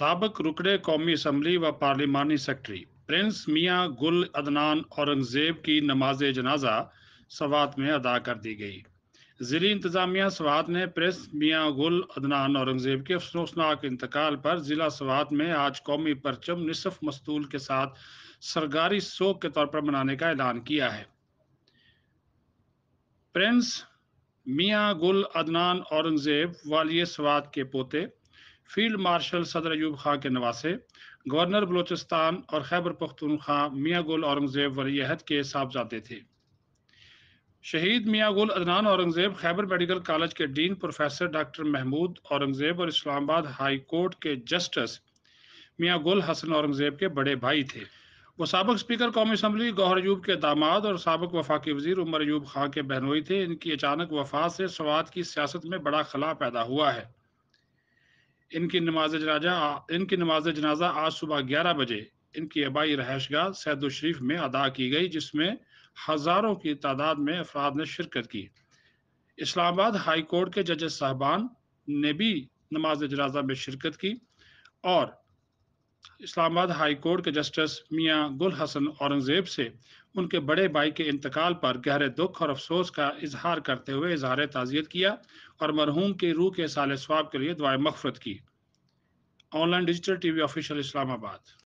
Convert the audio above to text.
सबक रुकड़े कौमी असम्बली व पार्लिमानी सेक्रेटरी प्रिंस मियाँ गुल अदनान औरंगजेब की नमाज जनाजा सवात में अदा कर दी गई ज़िली इंतज़ामिया सवात ने प्रिंस मियाँ गुल अदनान औरंगज़ेब के अफसोसनाक इंतकाल पर ज़िला सवात में आज कौमी परचम नसफ मस्तूल के साथ सरकारी शोक के तौर पर मनाने का ऐलान किया है प्रिंस मियाँ गुल अदनान औरंगज़ेब वाली सवात के पोते फील्ड मार्शल सदर अयूब खां के नवासे गवर्नर बलोचिस्तान और खैबर पख्तूनख्वा मियाँ गुल औरंगज़ेब वरीहद के साहबजादे थे शहीद मियाँ गुल अदनान औरंगज़ेब खैबर मेडिकल कॉलेज के dean professor doctor Mahmood Aurangzeb और इस्लामाबाद हाई कोर्ट के जस्टिस मियाँ गुल हसन औरंगज़ेब के बड़े भाई थे वो सबक स्पीकर कौमी असम्बली गौहर अयूब के दामाद और सबक वफाकी वजीर उमर अयूब खां के बहनोई थे इनकी अचानक वफात से स्वाद की सियासत में बड़ा खला पैदा हुआ है इनकी नमाज जनाजा इनकी नमाज जनाजा आज सुबह ग्यारह बजे इनकी आबाई रहायश सैद शरीफ में अदा की गई जिसमें हज़ारों की तादाद में अफराद ने शिरकत की इस्लामाबाद हाई कोर्ट के जजे साहबान ने भी नमाज जनाजा में शिरकत की और इस्लामाबाद हाई कोर्ट के जस्टिस मियाँ गुल हसन औरंगजेब से उनके बड़े भाई के इंतकाल पर गहरे दुख और अफसोस का इजहार करते हुए इजहार ताज़ियत किया और मरहूम की रूह के साल स्वाब के लिए दुआ मफरत की online digital TV official Islamabad